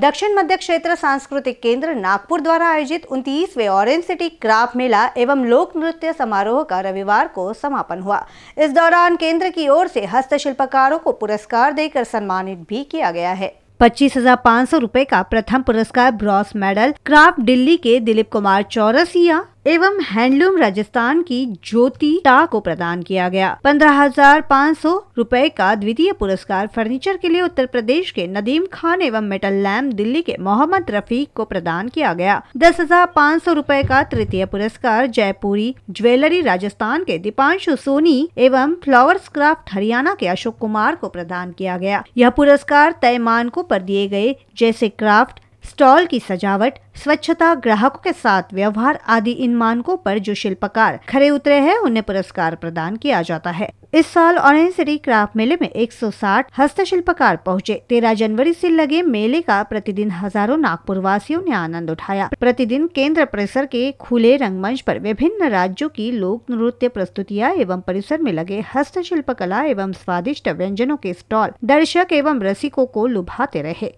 दक्षिण मध्य क्षेत्र सांस्कृतिक केंद्र नागपुर द्वारा आयोजित उनतीसवे ऑरेंज सिटी क्राफ्ट मेला एवं लोक नृत्य समारोह का रविवार को समापन हुआ इस दौरान केंद्र की ओर से हस्तशिल्पकारों को पुरस्कार देकर सम्मानित भी किया गया है पच्चीस हजार पाँच सौ रूपए का प्रथम पुरस्कार ब्रॉस मेडल क्राफ्ट दिल्ली के दिलीप कुमार चौरसिया एवं हैंडलूम राजस्थान की ज्योति टा को प्रदान किया गया पंद्रह हजार पाँच सौ रूपए का द्वितीय पुरस्कार फर्नीचर के लिए उत्तर प्रदेश के नदीम खान एवं मेटल लैम दिल्ली के मोहम्मद रफीक को प्रदान किया गया दस हजार पाँच सौ रूपए का तृतीय पुरस्कार जयपुरी ज्वेलरी राजस्थान के दीपांशु सोनी एवं फ्लावर्स क्राफ्ट हरियाणा के अशोक कुमार को प्रदान किया गया यह पुरस्कार तय मानकों पर दिए गए जैसे क्राफ्ट स्टॉल की सजावट स्वच्छता ग्राहकों के साथ व्यवहार आदि इन मानकों पर जो शिल्पकार खड़े उतरे हैं उन्हें पुरस्कार प्रदान किया जाता है इस साल ऑरेंज सिटी क्राफ्ट मेले में 160 हस्तशिल्पकार पहुंचे 13 जनवरी से लगे मेले का प्रतिदिन हजारों नागपुर वासियों ने आनंद उठाया प्रतिदिन केंद्र परिसर के खुले रंगमंच पर विभिन्न राज्यों की लोक नृत्य प्रस्तुतियां एवं परिसर में लगे हस्तशिल्प कला एवं स्वादिष्ट व्यंजनों के स्टॉल दर्शक एवं रसिकों को लुभाते रहे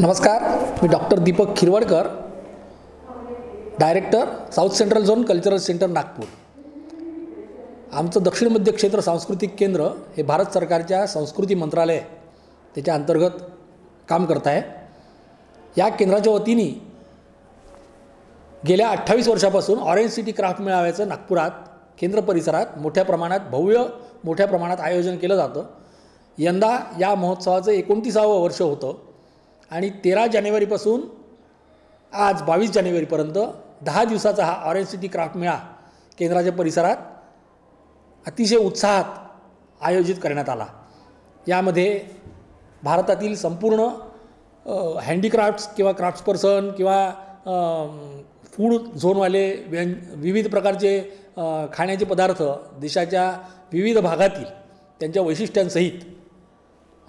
नमस्कार मी doctor Deepak Khirwadkar director south central zone cultural centre Nagpur आमचं दक्षिण मध्य क्षेत्र सांस्कृतिक केंद्र हे भारत सरकारच्या संस्कृती मंत्रालय त्याच्या अंतर्गत काम करत आहे या केंद्राच्या वतीने गेल्या अठ्ठावीस वर्षापासून ऑरेंज सिटी क्राफ्ट मेळाव्याचं नागपुरात केंद्र परिसरात मोठ्या प्रमाणात भव्य मोठ्या प्रमाणात आयोजन केलं जातं यंदा या महोत्सवाचं एकोणतीसावं वर्ष होतं आणि तेरा जानेवारीपासून आज बावीस जानेवारीपर्यंत दहा दिवसाचा हा ऑरेंज सिटी क्राफ्ट मेळा केंद्राच्या परिसरात अतिशय उत्साहात आयोजित करण्यात आला यामध्ये भारतातील संपूर्ण हँडीक्राफ्ट्स किंवा क्राफ्ट्सपर्सन पर्सन किंवा फूड झोनवाले व्यं विविध प्रकारचे खाण्याचे पदार्थ देशाच्या विविध भागातील त्यांच्या वैशिष्ट्यांसहित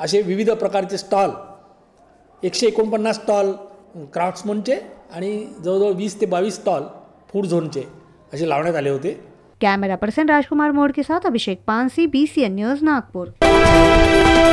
असे विविध प्रकारचे स्टॉल एकशे एकोणपन्नास स्टॉल क्राफ्ट्समनचे आणि जवळजवळ वीस ते बावीस स्टॉल फूड झोनचे असे लावण्यात आले होते कॅमेरा पर्सन राजकुमार मोडके के साथ Abhishek Pansi B C N news Nagpur